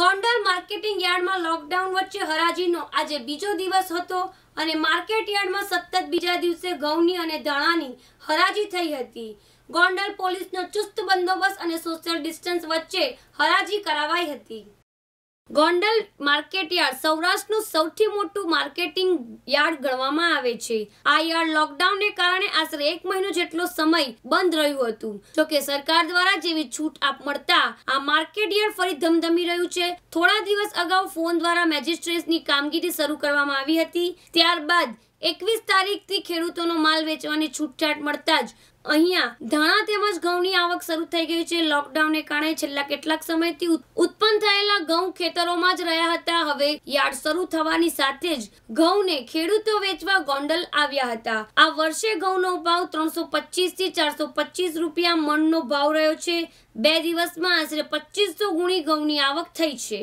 Gondal marketing યાર્ડમાં lockdown વચ્ચે હરાજીનો આજે બીજો દિવસ હતો અને માર્કેટ યાર્ડમાં સતત બીજા દિવસે ઘઉંની અને ધાણાની હરાજી થઈ હતી ગોંડલ પોલીસનો ચુસ્ત બંદોબસ્ત અને સોશિયલ ડિસ્ટન્સ વચ્ચે હરાજી કરાવાઈ હતી ગોંડલ માર્કેટયાર્ડ સૌરાષ્ટ્રનું સૌથી મોટું માર્કેટિંગ યાર્ડ ગણવામાં આવે છે આ યાર્ડ લોકડાઉનને કારણે આશરે એક મહિનો જેટલો સમય બંધ રહ્યું હતું જોકે સરકાર દ્વારા જેવી છૂટ આપ મળતા આ માર્કેટ યાર્ડ ફરી ધમધમી રહ્યું છે થોડા દિવસ અગાઉ ફોન દ્વારા મેજિસ્ટ્રેટની કામગીરી શરૂ કરવામાં આવી હતી ત્યારબાદ એકવીસ તારીખથી ખેડૂતોનો માલ વેચવાની છૂટછાટ મળતા જ અહીંયા ધાણા તેમજ ઘઉંની આવક શરૂ થઈ ગઈ છે લોકડાઉનને કારણે છેલ્લા કેટલાક સમયથી બંધ થયેલા ઘઉં ખેતરોમાં જ રહ્યા હતા હવે યાર્ડ શરૂ થવાની સાથે જ ઘઉંને ખેડૂતો વેચવા ગોંડલ આવ્યા હતા આ વર્ષે ઘઉંનો ભાવ ત્રણસો પચીસ થી ચારસો પચીસ રૂપિયા મણનો ભાવ રહ્યો છે બે દિવસમાં આશરે પચીસો ગુણી ઘઉંની આવક થઈ છે